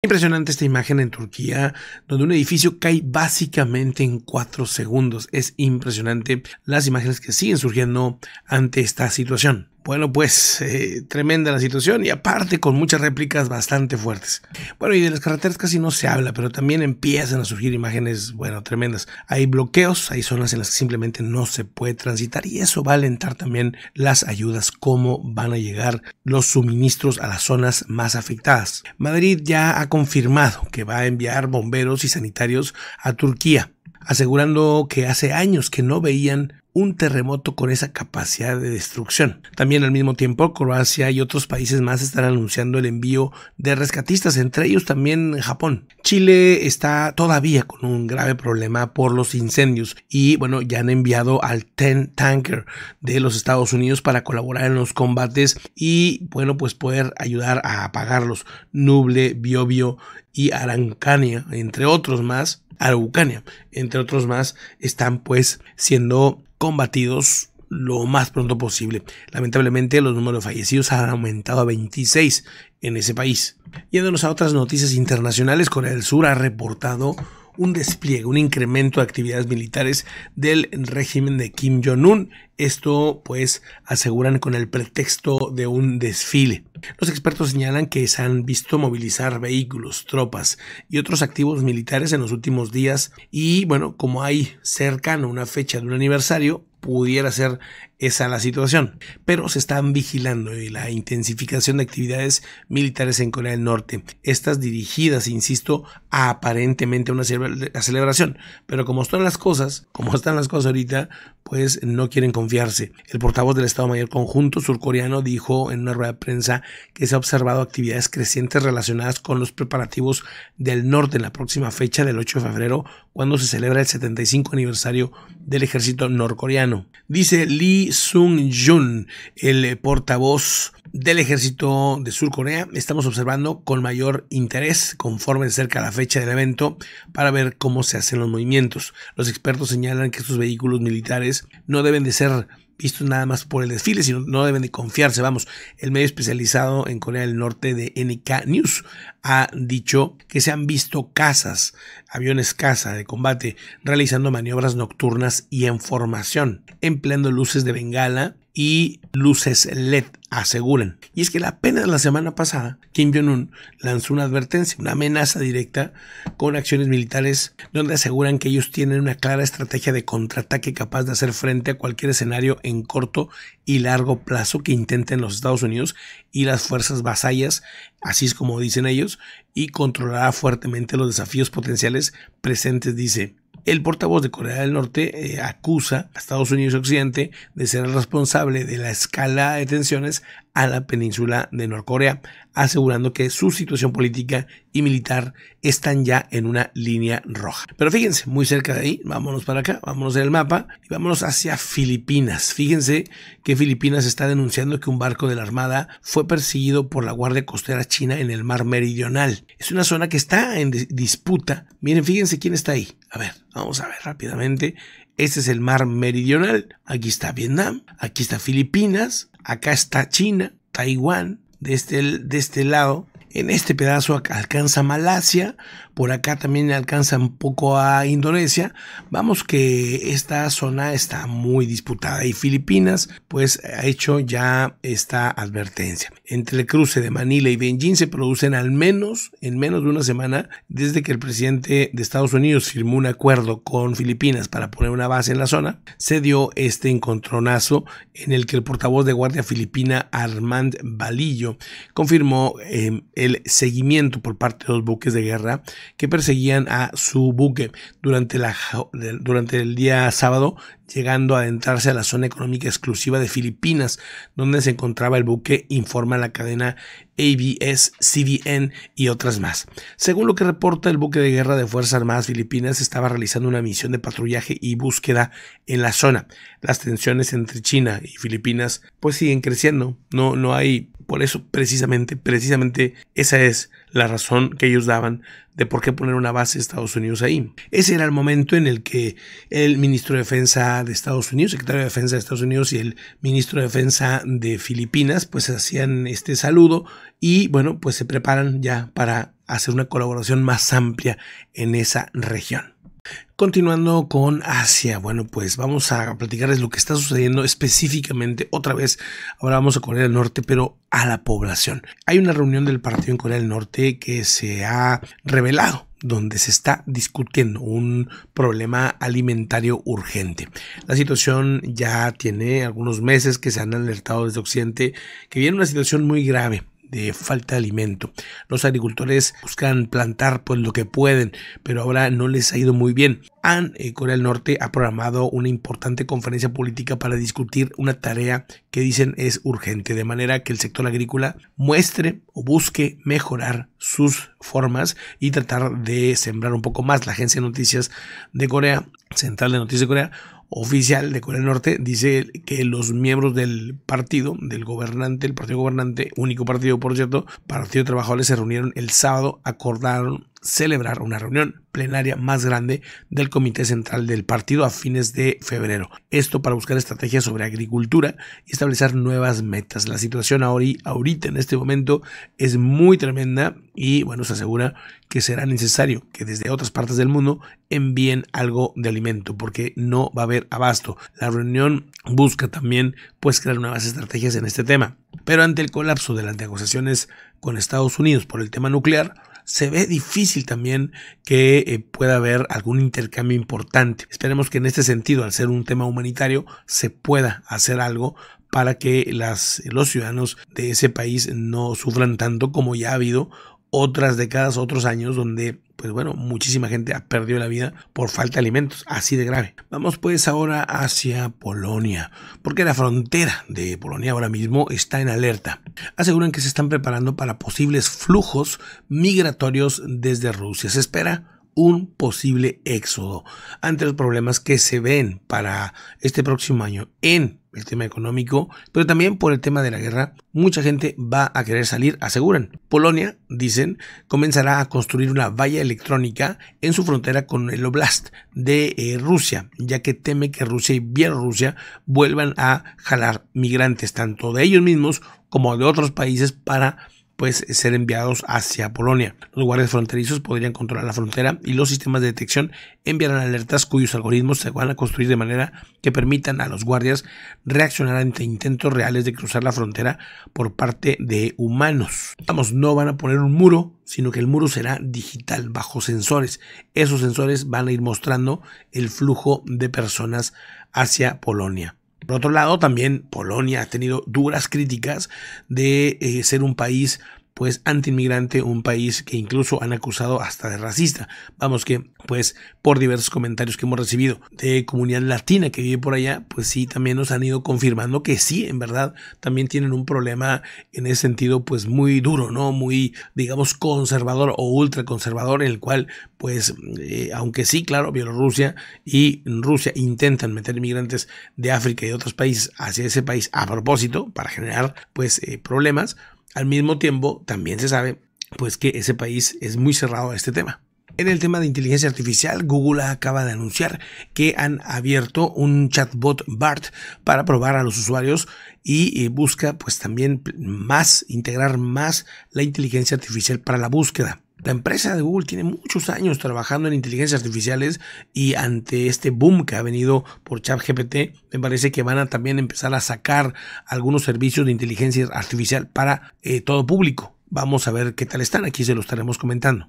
Impresionante esta imagen en Turquía, donde un edificio cae básicamente en 4 segundos. Es impresionante las imágenes que siguen surgiendo ante esta situación. Bueno, pues eh, tremenda la situación y aparte con muchas réplicas bastante fuertes. Bueno, y de las carreteras casi no se habla, pero también empiezan a surgir imágenes, bueno, tremendas. Hay bloqueos, hay zonas en las que simplemente no se puede transitar y eso va a alentar también las ayudas, cómo van a llegar los suministros a las zonas más afectadas. Madrid ya ha confirmado que va a enviar bomberos y sanitarios a Turquía asegurando que hace años que no veían un terremoto con esa capacidad de destrucción. También al mismo tiempo, Croacia y otros países más están anunciando el envío de rescatistas, entre ellos también Japón. Chile está todavía con un grave problema por los incendios y bueno, ya han enviado al TEN Tanker de los Estados Unidos para colaborar en los combates y bueno, pues poder ayudar a apagarlos. Nuble, Biobio y Arancania, entre otros más, Araucania, entre otros más, están pues siendo combatidos lo más pronto posible. Lamentablemente los números de fallecidos han aumentado a 26 en ese país. Yéndonos a otras noticias internacionales, Corea del Sur ha reportado un despliegue, un incremento de actividades militares del régimen de Kim Jong-un. Esto, pues, aseguran con el pretexto de un desfile. Los expertos señalan que se han visto movilizar vehículos, tropas y otros activos militares en los últimos días y, bueno, como hay cercano una fecha de un aniversario, pudiera ser esa la situación. Pero se están vigilando y eh, la intensificación de actividades militares en Corea del Norte. Estas dirigidas, insisto, a aparentemente una celebración. Pero como están las cosas, como están las cosas ahorita, pues no quieren confiarse. El portavoz del Estado Mayor Conjunto surcoreano dijo en una rueda de prensa que se ha observado actividades crecientes relacionadas con los preparativos del norte en la próxima fecha del 8 de febrero, cuando se celebra el 75 aniversario del ejército norcoreano. Dice Lee Sung-jun, el eh, portavoz del ejército de Sur Corea, estamos observando con mayor interés conforme cerca la fecha del evento para ver cómo se hacen los movimientos. Los expertos señalan que estos vehículos militares no deben de ser visto nada más por el desfile, sino no deben de confiarse, vamos, el medio especializado en Corea del Norte de NK News ha dicho que se han visto casas, aviones caza de combate, realizando maniobras nocturnas y en formación, empleando luces de bengala y luces LED, aseguran. Y es que apenas la semana pasada, Kim Jong-un lanzó una advertencia, una amenaza directa con acciones militares, donde aseguran que ellos tienen una clara estrategia de contraataque capaz de hacer frente a cualquier escenario en corto y largo plazo que intenten los Estados Unidos y las fuerzas vasallas, así es como dicen ellos, y controlará fuertemente los desafíos potenciales presentes, dice. El portavoz de Corea del Norte eh, acusa a Estados Unidos Occidente de ser el responsable de la escala de tensiones a la península de Norcorea, asegurando que su situación política y militar están ya en una línea roja. Pero fíjense, muy cerca de ahí, vámonos para acá, vámonos en el mapa y vámonos hacia Filipinas. Fíjense que Filipinas está denunciando que un barco de la Armada fue perseguido por la Guardia Costera China en el Mar Meridional. Es una zona que está en disputa. Miren, fíjense quién está ahí. A ver, vamos a ver rápidamente. Este es el mar meridional. Aquí está Vietnam. Aquí está Filipinas. Acá está China, Taiwán, de este, de este lado en este pedazo alcanza Malasia, por acá también alcanza un poco a Indonesia. Vamos que esta zona está muy disputada y Filipinas pues ha hecho ya esta advertencia. Entre el cruce de Manila y Beijing se producen al menos, en menos de una semana, desde que el presidente de Estados Unidos firmó un acuerdo con Filipinas para poner una base en la zona, se dio este encontronazo en el que el portavoz de Guardia Filipina Armand Balillo confirmó eh, el el seguimiento por parte de los buques de guerra que perseguían a su buque. Durante, la, durante el día sábado llegando a adentrarse a la zona económica exclusiva de Filipinas, donde se encontraba el buque, informa la cadena ABS, cbn y otras más. Según lo que reporta el buque de guerra de Fuerzas Armadas Filipinas, estaba realizando una misión de patrullaje y búsqueda en la zona. Las tensiones entre China y Filipinas pues siguen creciendo, no, no hay, por eso precisamente, precisamente esa es la razón que ellos daban de por qué poner una base de Estados Unidos ahí. Ese era el momento en el que el ministro de Defensa de Estados Unidos, secretario de Defensa de Estados Unidos y el ministro de Defensa de Filipinas, pues hacían este saludo y bueno, pues se preparan ya para hacer una colaboración más amplia en esa región. Continuando con Asia, bueno, pues vamos a platicarles lo que está sucediendo específicamente otra vez. Ahora vamos a Corea del Norte, pero a la población. Hay una reunión del partido en Corea del Norte que se ha revelado donde se está discutiendo un problema alimentario urgente. La situación ya tiene algunos meses que se han alertado desde Occidente que viene una situación muy grave de falta de alimento. Los agricultores buscan plantar pues lo que pueden, pero ahora no les ha ido muy bien. Eh, Corea del Norte ha programado una importante conferencia política para discutir una tarea que dicen es urgente, de manera que el sector agrícola muestre o busque mejorar sus formas y tratar de sembrar un poco más. La agencia de noticias de Corea, Central de Noticias de Corea, oficial de Corea del Norte dice que los miembros del partido, del gobernante, el partido gobernante, único partido por cierto, Partido Trabajadores, se reunieron el sábado, acordaron celebrar una reunión plenaria más grande del Comité Central del Partido a fines de febrero. Esto para buscar estrategias sobre agricultura y establecer nuevas metas. La situación ahora ahorita en este momento es muy tremenda y bueno, se asegura que será necesario que desde otras partes del mundo envíen algo de alimento porque no va a haber abasto. La reunión busca también pues crear nuevas estrategias en este tema. Pero ante el colapso de las negociaciones con Estados Unidos por el tema nuclear, se ve difícil también que eh, pueda haber algún intercambio importante. Esperemos que en este sentido, al ser un tema humanitario, se pueda hacer algo para que las, los ciudadanos de ese país no sufran tanto como ya ha habido otras décadas, otros años donde, pues bueno, muchísima gente ha perdido la vida por falta de alimentos, así de grave. Vamos pues ahora hacia Polonia, porque la frontera de Polonia ahora mismo está en alerta. Aseguran que se están preparando para posibles flujos migratorios desde Rusia. Se espera un posible éxodo ante los problemas que se ven para este próximo año en el tema económico, pero también por el tema de la guerra, mucha gente va a querer salir, aseguran. Polonia, dicen, comenzará a construir una valla electrónica en su frontera con el Oblast de eh, Rusia, ya que teme que Rusia y Bielorrusia vuelvan a jalar migrantes, tanto de ellos mismos como de otros países, para pues ser enviados hacia Polonia. Los guardias fronterizos podrían controlar la frontera y los sistemas de detección enviarán alertas cuyos algoritmos se van a construir de manera que permitan a los guardias reaccionar ante intentos reales de cruzar la frontera por parte de humanos. Vamos, no van a poner un muro, sino que el muro será digital, bajo sensores. Esos sensores van a ir mostrando el flujo de personas hacia Polonia. Por otro lado, también Polonia ha tenido duras críticas de eh, ser un país pues antiinmigrante, un país que incluso han acusado hasta de racista. Vamos que, pues, por diversos comentarios que hemos recibido de comunidad latina que vive por allá, pues sí, también nos han ido confirmando que sí, en verdad, también tienen un problema en ese sentido, pues muy duro, ¿no? Muy, digamos, conservador o ultraconservador, en el cual, pues, eh, aunque sí, claro, Bielorrusia y Rusia intentan meter inmigrantes de África y otros países hacia ese país a propósito, para generar, pues, eh, problemas, al mismo tiempo, también se sabe pues que ese país es muy cerrado a este tema. En el tema de inteligencia artificial, Google acaba de anunciar que han abierto un chatbot BART para probar a los usuarios y eh, busca pues también más integrar más la inteligencia artificial para la búsqueda. La empresa de Google tiene muchos años trabajando en inteligencias artificiales y ante este boom que ha venido por ChatGPT, me parece que van a también empezar a sacar algunos servicios de inteligencia artificial para eh, todo público. Vamos a ver qué tal están, aquí se los estaremos comentando.